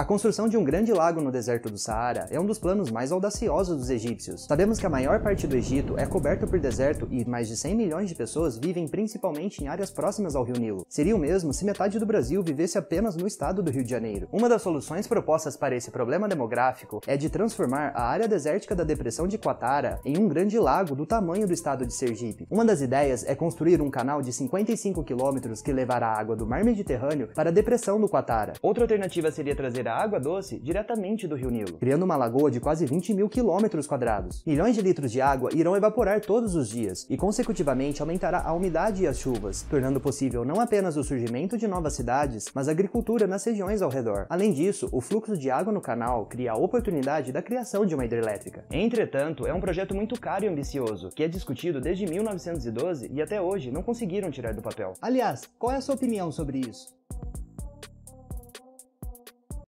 A construção de um grande lago no deserto do Saara é um dos planos mais audaciosos dos egípcios. Sabemos que a maior parte do Egito é coberta por deserto e mais de 100 milhões de pessoas vivem principalmente em áreas próximas ao Rio Nilo. Seria o mesmo se metade do Brasil vivesse apenas no estado do Rio de Janeiro. Uma das soluções propostas para esse problema demográfico é de transformar a área desértica da depressão de Quatara em um grande lago do tamanho do estado de Sergipe. Uma das ideias é construir um canal de 55 quilômetros que levará água do mar Mediterrâneo para a depressão do Quatara. Outra alternativa seria trazer da água doce diretamente do rio Nilo, criando uma lagoa de quase 20 mil quilômetros quadrados. Milhões de litros de água irão evaporar todos os dias e, consecutivamente, aumentará a umidade e as chuvas, tornando possível não apenas o surgimento de novas cidades, mas a agricultura nas regiões ao redor. Além disso, o fluxo de água no canal cria a oportunidade da criação de uma hidrelétrica. Entretanto, é um projeto muito caro e ambicioso, que é discutido desde 1912 e até hoje não conseguiram tirar do papel. Aliás, qual é a sua opinião sobre isso?